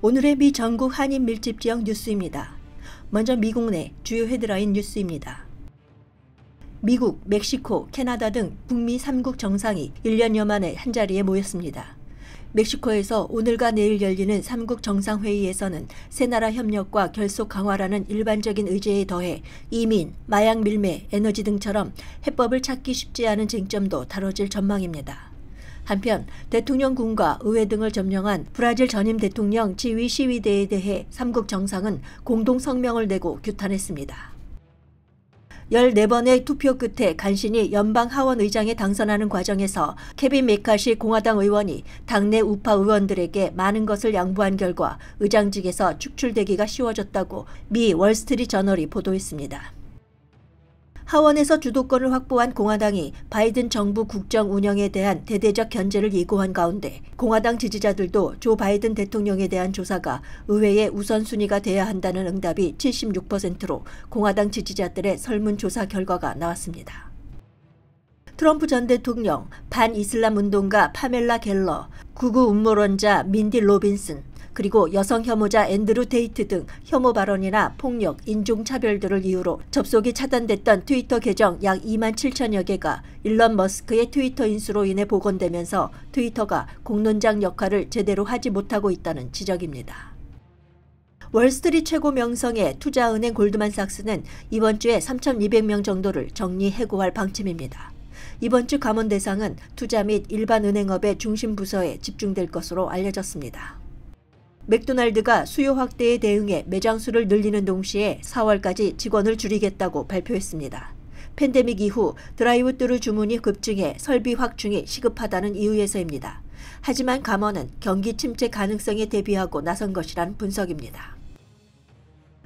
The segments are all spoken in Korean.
오늘의 미 전국 한인 밀집 지역 뉴스입니다. 먼저 미국 내 주요 헤드라인 뉴스입니다. 미국, 멕시코, 캐나다 등 북미 3국 정상이 1년여 만에 한자리에 모였습니다. 멕시코에서 오늘과 내일 열리는 3국 정상회의에서는 세 나라 협력과 결속 강화라는 일반적인 의제에 더해 이민, 마약 밀매, 에너지 등처럼 해법을 찾기 쉽지 않은 쟁점도 다뤄질 전망입니다. 한편 대통령궁과 의회 등을 점령한 브라질 전임 대통령 지위 시위대에 대해 삼국 정상은 공동 성명을 내고 규탄했습니다. 14번의 투표 끝에 간신히 연방 하원 의장에 당선하는 과정에서 케빈 메카시 공화당 의원이 당내 우파 의원들에게 많은 것을 양보한 결과 의장직에서 축출되기가 쉬워졌다고 미 월스트리트 저널이 보도했습니다. 하원에서 주도권을 확보한 공화당이 바이든 정부 국정 운영에 대한 대대적 견제를 예고한 가운데 공화당 지지자들도 조 바이든 대통령에 대한 조사가 의회의 우선순위가 돼야 한다는 응답이 76%로 공화당 지지자들의 설문조사 결과가 나왔습니다. 트럼프 전 대통령, 반이슬람 운동가 파멜라 갤러, 구구 음모론자 민디 로빈슨, 그리고 여성 혐오자 앤드루 데이트 등 혐오 발언이나 폭력, 인종차별들을 이유로 접속이 차단됐던 트위터 계정 약 2만 7천여 개가 일론 머스크의 트위터 인수로 인해 복원되면서 트위터가 공론장 역할을 제대로 하지 못하고 있다는 지적입니다. 월스트리 최고 명성의 투자은행 골드만삭스는 이번 주에 3,200명 정도를 정리 해고할 방침입니다. 이번 주 감원 대상은 투자 및 일반 은행업의 중심 부서에 집중될 것으로 알려졌습니다. 맥도날드가 수요 확대에 대응해 매장 수를 늘리는 동시에 4월까지 직원을 줄이겠다고 발표했습니다. 팬데믹 이후 드라이브뚜루 주문이 급증해 설비 확충이 시급하다는 이유에서입니다. 하지만 감원은 경기 침체 가능성에 대비하고 나선 것이란 분석입니다.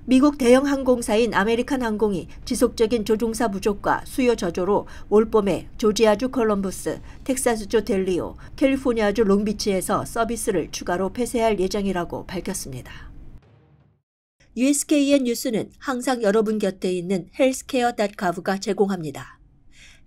미국 대형 항공사인 아메리칸 항공이 지속적인 조종사 부족과 수요 저조로 올 봄에 조지아주 컬럼버스, 텍사스주 델리오, 캘리포니아주 롱비치에서 서비스를 추가로 폐쇄할 예정이라고 밝혔습니다. USKN 뉴스는 항상 여러분 곁에 있는 헬스케어.gov가 제공합니다.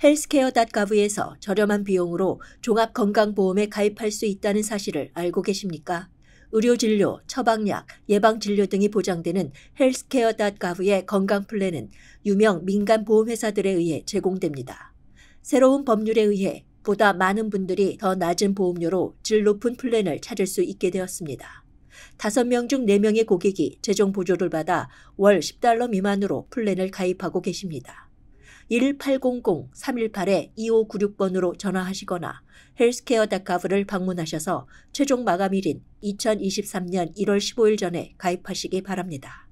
헬스케어.gov에서 저렴한 비용으로 종합건강보험에 가입할 수 있다는 사실을 알고 계십니까? 의료진료, 처방약, 예방진료 등이 보장되는 헬스케어.gov의 건강 플랜은 유명 민간 보험회사들에 의해 제공됩니다. 새로운 법률에 의해 보다 많은 분들이 더 낮은 보험료로 질 높은 플랜을 찾을 수 있게 되었습니다. 5명 중 4명의 고객이 재정 보조를 받아 월 10달러 미만으로 플랜을 가입하고 계십니다. 1800-318-2596번으로 전화하시거나 헬스케어닷카브를 방문하셔서 최종 마감일인 2023년 1월 15일 전에 가입하시기 바랍니다.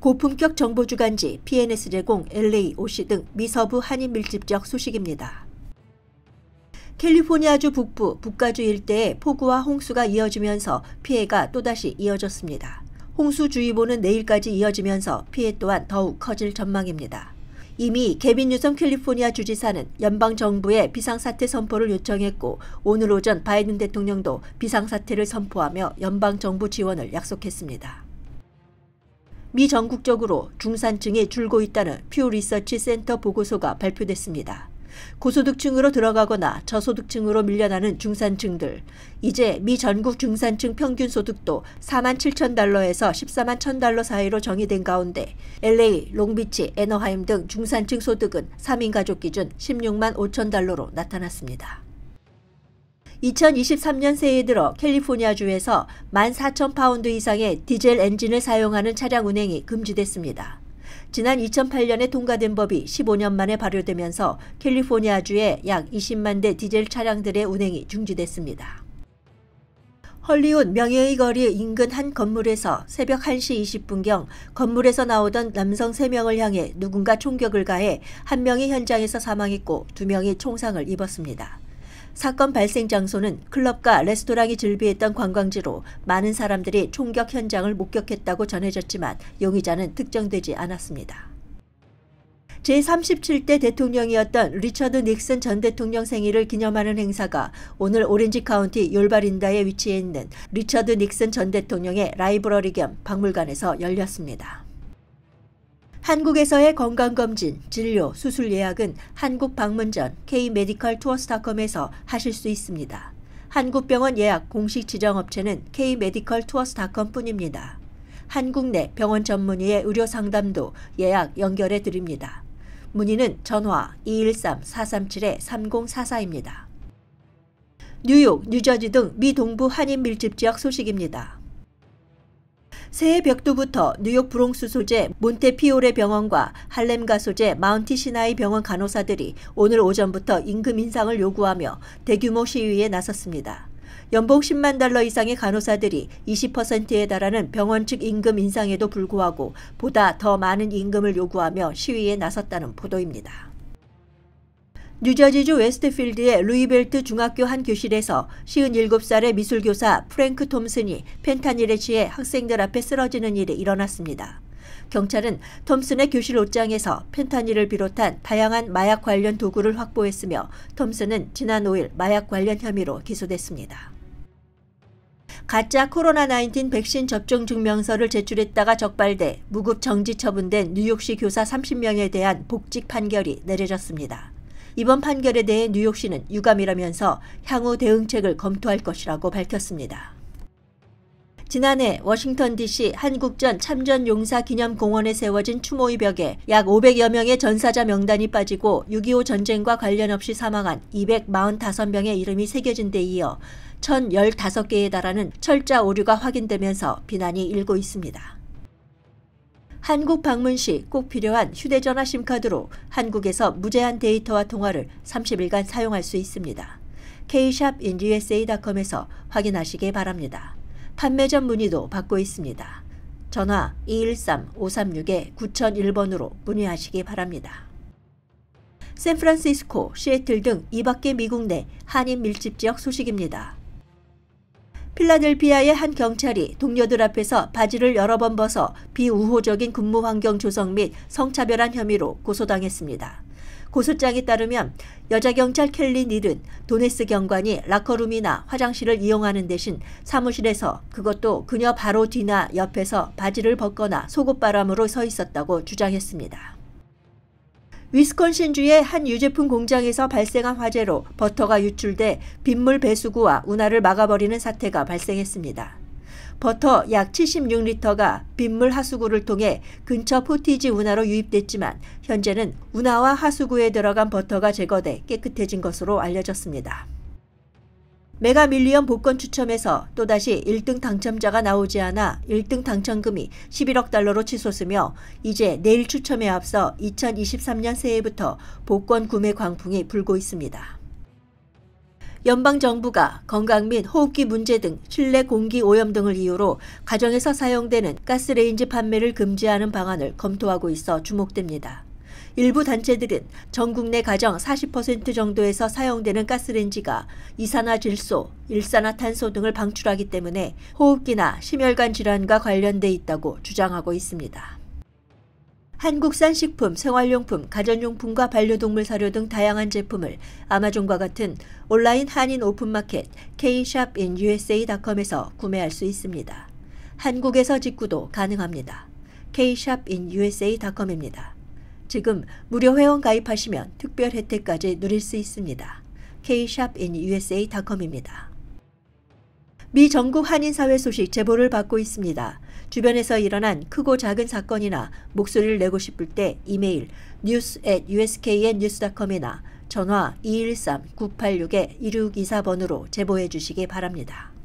고품격 정보주간지 PNS 제공 LA, OC 등 미서부 한인 밀집적 소식입니다. 캘리포니아주 북부, 북가주 일대에 폭우와 홍수가 이어지면서 피해가 또다시 이어졌습니다. 홍수주의보는 내일까지 이어지면서 피해 또한 더욱 커질 전망입니다. 이미 개빈 유섬 캘리포니아 주지사는 연방 정부에 비상사태 선포를 요청했고 오늘 오전 바이든 대통령도 비상사태를 선포하며 연방 정부 지원을 약속했습니다. 미 전국적으로 중산층이 줄고 있다는 퓨 리서치 센터 보고서가 발표됐습니다. 고소득층으로 들어가거나 저소득층으로 밀려나는 중산층들. 이제 미 전국 중산층 평균 소득도 4만 7천 달러에서 14만 1천 달러 사이로 정의된 가운데 LA, 롱비치, 애너하임 등 중산층 소득은 3인 가족 기준 16만 5천 달러로 나타났습니다. 2023년 새해 들어 캘리포니아주에서 14,000파운드 이상의 디젤 엔진을 사용하는 차량 운행이 금지됐습니다. 지난 2008년에 통과된 법이 15년 만에 발효되면서 캘리포니아주의 약 20만 대 디젤 차량들의 운행이 중지됐습니다. 헐리우 명예의 거리 인근 한 건물에서 새벽 1시 20분경 건물에서 나오던 남성 3명을 향해 누군가 총격을 가해 1명이 현장에서 사망했고 2명이 총상을 입었습니다. 사건 발생 장소는 클럽과 레스토랑이 즐비했던 관광지로 많은 사람들이 총격 현장을 목격했다고 전해졌지만 용의자는 특정되지 않았습니다. 제37대 대통령이었던 리처드 닉슨 전 대통령 생일을 기념하는 행사가 오늘 오렌지 카운티 율바린다에 위치해 있는 리처드 닉슨 전 대통령의 라이브러리 겸 박물관에서 열렸습니다. 한국에서의 건강검진, 진료, 수술 예약은 한국 방문 전 K-메디컬 투어스닷컴에서 하실 수 있습니다. 한국병원 예약 공식 지정업체는 K-메디컬 투어스닷컴뿐입니다. 한국 내 병원 전문의의 의료 상담도 예약 연결해 드립니다. 문의는 전화 213-437-3044입니다. 뉴욕, 뉴저지 등 미 동부 한인 밀집 지역 소식입니다. 새해 벽두부터 뉴욕 브롱스 소재 몬테피오레 병원과 할렘가 소재 마운티 시나이 병원 간호사들이 오늘 오전부터 임금 인상을 요구하며 대규모 시위에 나섰습니다. 연봉 10만 달러 이상의 간호사들이 20%에 달하는 병원 측 임금 인상에도 불구하고 보다 더 많은 임금을 요구하며 시위에 나섰다는 보도입니다. 뉴저지주 웨스트필드의 루이벨트 중학교 한 교실에서 57살의 미술교사 프랭크 톰슨이 펜타닐에 취해 학생들 앞에 쓰러지는 일이 일어났습니다. 경찰은 톰슨의 교실 옷장에서 펜타닐을 비롯한 다양한 마약 관련 도구를 확보했으며 톰슨은 지난 5일 마약 관련 혐의로 기소됐습니다. 가짜 코로나19 백신 접종 증명서를 제출했다가 적발돼 무급 정지 처분된 뉴욕시 교사 30명에 대한 복직 판결이 내려졌습니다. 이번 판결에 대해 뉴욕시는 유감이라면서 향후 대응책을 검토할 것이라고 밝혔습니다. 지난해 워싱턴 DC 한국전 참전용사 기념공원에 세워진 추모의 벽에 약 500여 명의 전사자 명단이 빠지고 6.25 전쟁과 관련 없이 사망한 245명의 이름이 새겨진 데 이어 1,015개에 달하는 철자 오류가 확인되면서 비난이 일고 있습니다. 한국 방문 시 꼭 필요한 휴대전화 심카드로 한국에서 무제한 데이터와 통화를 30일간 사용할 수 있습니다. k i n u s a c o m 에서 확인하시기 바랍니다. 판매점 문의도 받고 있습니다. 전화 213-536-9001번으로 문의하시기 바랍니다. 샌프란시스코, 시애틀 등 이밖에 미국 내 한인 밀집 지역 소식입니다. 필라델피아의 한 경찰이 동료들 앞에서 바지를 여러 번 벗어 비우호적인 근무 환경 조성 및 성차별한 혐의로 고소당했습니다. 고소장에 따르면 여자 경찰 켈리 닐은 도네스 경관이 라커룸이나 화장실을 이용하는 대신 사무실에서 그것도 그녀 바로 뒤나 옆에서 바지를 벗거나 속옷바람으로 서 있었다고 주장했습니다. 위스콘신주의 한 유제품 공장에서 발생한 화재로 버터가 유출돼 빗물 배수구와 운하를 막아버리는 사태가 발생했습니다. 버터 약 76리터가 빗물 하수구를 통해 근처 포티지 운하로 유입됐지만 현재는 운하와 하수구에 들어간 버터가 제거돼 깨끗해진 것으로 알려졌습니다. 메가밀리언 복권 추첨에서 또다시 1등 당첨자가 나오지 않아 1등 당첨금이 11억 달러로 치솟으며 이제 내일 추첨에 앞서 2023년 새해부터 복권 구매 광풍이 불고 있습니다. 연방정부가 건강 및 호흡기 문제 등 실내 공기 오염 등을 이유로 가정에서 사용되는 가스레인지 판매를 금지하는 방안을 검토하고 있어 주목됩니다. 일부 단체들은 전국 내 가정 40% 정도에서 사용되는 가스렌지가 이산화질소, 일산화탄소 등을 방출하기 때문에 호흡기나 심혈관 질환과 관련돼 있다고 주장하고 있습니다. 한국산 식품, 생활용품, 가전용품과 반려동물 사료 등 다양한 제품을 아마존과 같은 온라인 한인 오픈마켓 kshopinUSA.com에서 구매할 수 있습니다. 한국에서 직구도 가능합니다. kshopinUSA.com입니다. 지금 무료 회원 가입하시면 특별 혜택까지 누릴 수 있습니다. kshopinUSA.com입니다. 미 전국 한인사회 소식 제보를 받고 있습니다. 주변에서 일어난 크고 작은 사건이나 목소리를 내고 싶을 때 이메일 news at usknnews.com이나 전화 213-986-1624번으로 제보해 주시기 바랍니다.